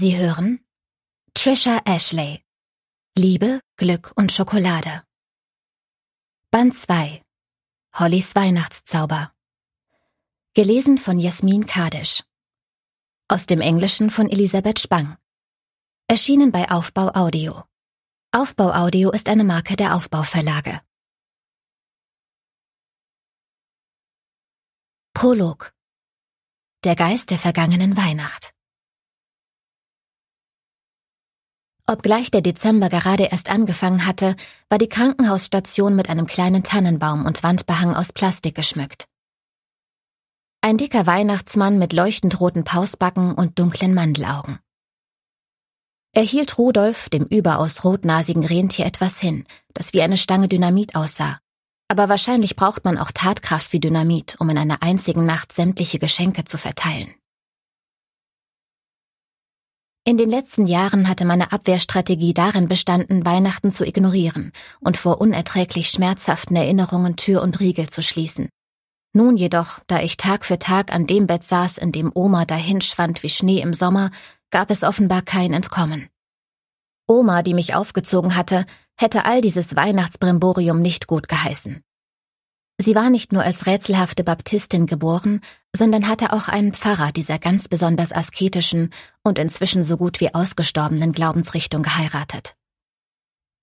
Sie hören Trisha Ashley Liebe, Glück und Schokolade Band 2 Hollys Weihnachtszauber Gelesen von Jasmin Kadisch Aus dem Englischen von Elisabeth Spang Erschienen bei Aufbau Audio Aufbau Audio ist eine Marke der Aufbauverlage. Prolog Der Geist der vergangenen Weihnacht Obgleich der Dezember gerade erst angefangen hatte, war die Krankenhausstation mit einem kleinen Tannenbaum und Wandbehang aus Plastik geschmückt. Ein dicker Weihnachtsmann mit leuchtend roten Pausbacken und dunklen Mandelaugen. Er hielt Rudolf, dem überaus rotnasigen Rentier, etwas hin, das wie eine Stange Dynamit aussah. Aber wahrscheinlich braucht man auch Tatkraft wie Dynamit, um in einer einzigen Nacht sämtliche Geschenke zu verteilen. In den letzten Jahren hatte meine Abwehrstrategie darin bestanden, Weihnachten zu ignorieren und vor unerträglich schmerzhaften Erinnerungen Tür und Riegel zu schließen. Nun jedoch, da ich Tag für Tag an dem Bett saß, in dem Oma dahinschwand wie Schnee im Sommer, gab es offenbar kein Entkommen. Oma, die mich aufgezogen hatte, hätte all dieses Weihnachtsbrimborium nicht gut geheißen. Sie war nicht nur als rätselhafte Baptistin geboren, sondern hatte auch einen Pfarrer dieser ganz besonders asketischen und inzwischen so gut wie ausgestorbenen Glaubensrichtung geheiratet.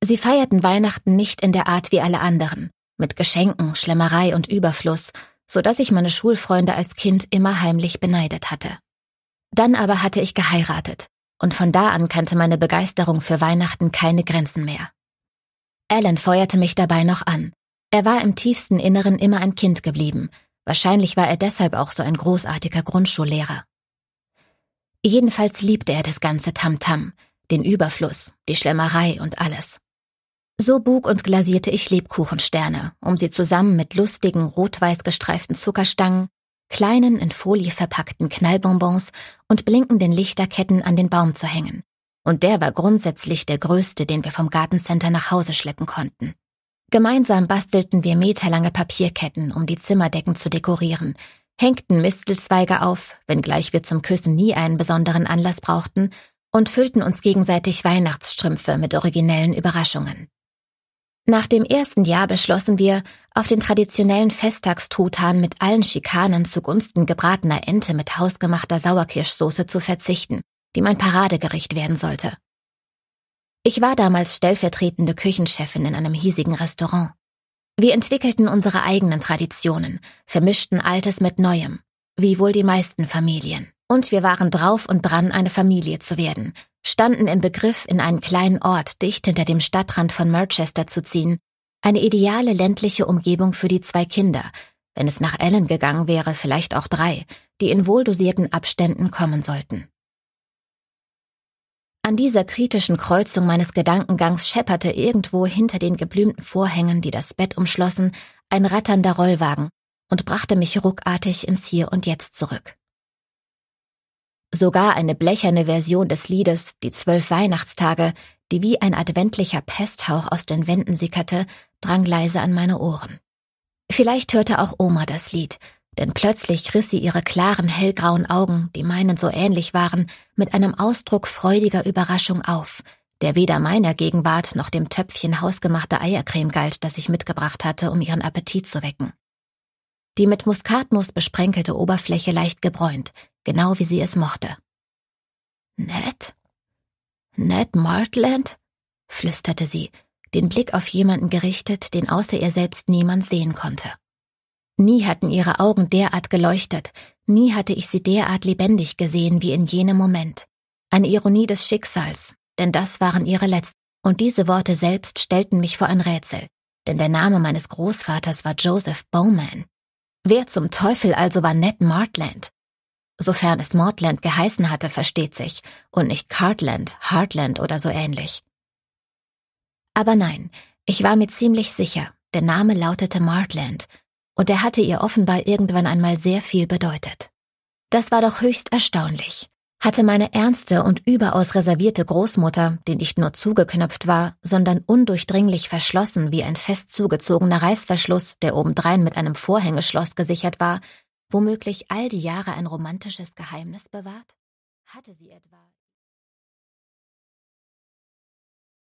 Sie feierten Weihnachten nicht in der Art wie alle anderen, mit Geschenken, Schlemmerei und Überfluss, so dass ich meine Schulfreunde als Kind immer heimlich beneidet hatte. Dann aber hatte ich geheiratet, und von da an kannte meine Begeisterung für Weihnachten keine Grenzen mehr. Alan feuerte mich dabei noch an. Er war im tiefsten Inneren immer ein Kind geblieben, Wahrscheinlich war er deshalb auch so ein großartiger Grundschullehrer. Jedenfalls liebte er das ganze Tamtam, -Tam, den Überfluss, die Schlemmerei und alles. So bug und glasierte ich Lebkuchensterne, um sie zusammen mit lustigen, rot-weiß gestreiften Zuckerstangen, kleinen, in Folie verpackten Knallbonbons und blinkenden Lichterketten an den Baum zu hängen. Und der war grundsätzlich der größte, den wir vom Gartencenter nach Hause schleppen konnten. Gemeinsam bastelten wir meterlange Papierketten, um die Zimmerdecken zu dekorieren, hängten Mistelzweige auf, wenngleich wir zum Küssen nie einen besonderen Anlass brauchten, und füllten uns gegenseitig Weihnachtsstrümpfe mit originellen Überraschungen. Nach dem ersten Jahr beschlossen wir, auf den traditionellen Festtagstruthahn mit allen Schikanen zugunsten gebratener Ente mit hausgemachter Sauerkirschsoße zu verzichten, die mein Paradegericht werden sollte. Ich war damals stellvertretende Küchenchefin in einem hiesigen Restaurant. Wir entwickelten unsere eigenen Traditionen, vermischten Altes mit Neuem, wie wohl die meisten Familien. Und wir waren drauf und dran, eine Familie zu werden, standen im Begriff, in einen kleinen Ort dicht hinter dem Stadtrand von Merchester zu ziehen, eine ideale ländliche Umgebung für die zwei Kinder, wenn es nach Ellen gegangen wäre, vielleicht auch drei, die in wohldosierten Abständen kommen sollten. An dieser kritischen Kreuzung meines Gedankengangs schepperte irgendwo hinter den geblümten Vorhängen, die das Bett umschlossen, ein ratternder Rollwagen und brachte mich ruckartig ins Hier und Jetzt zurück. Sogar eine blecherne Version des Liedes Die zwölf Weihnachtstage, die wie ein adventlicher Pesthauch aus den Wänden sickerte, drang leise an meine Ohren. Vielleicht hörte auch Oma das Lied, denn plötzlich riss sie ihre klaren, hellgrauen Augen, die meinen so ähnlich waren, mit einem Ausdruck freudiger Überraschung auf, der weder meiner Gegenwart noch dem Töpfchen hausgemachter Eiercreme galt, das ich mitgebracht hatte, um ihren Appetit zu wecken. Die mit Muskatnuss besprenkelte Oberfläche leicht gebräunt, genau wie sie es mochte. Ned? Ned Martland? flüsterte sie, den Blick auf jemanden gerichtet, den außer ihr selbst niemand sehen konnte. Nie hatten ihre Augen derart geleuchtet, nie hatte ich sie derart lebendig gesehen wie in jenem Moment. Eine Ironie des Schicksals, denn das waren ihre letzten, und diese Worte selbst stellten mich vor ein Rätsel, denn der Name meines Großvaters war Joseph Bowman. Wer zum Teufel also war Ned Martland? Sofern es Mortland geheißen hatte, versteht sich, und nicht Cartland, Heartland oder so ähnlich. Aber nein, ich war mir ziemlich sicher, der Name lautete Martland, und er hatte ihr offenbar irgendwann einmal sehr viel bedeutet. Das war doch höchst erstaunlich. Hatte meine ernste und überaus reservierte Großmutter, die nicht nur zugeknöpft war, sondern undurchdringlich verschlossen wie ein fest zugezogener Reißverschluss, der obendrein mit einem Vorhängeschloss gesichert war, womöglich all die Jahre ein romantisches Geheimnis bewahrt? Hatte sie etwa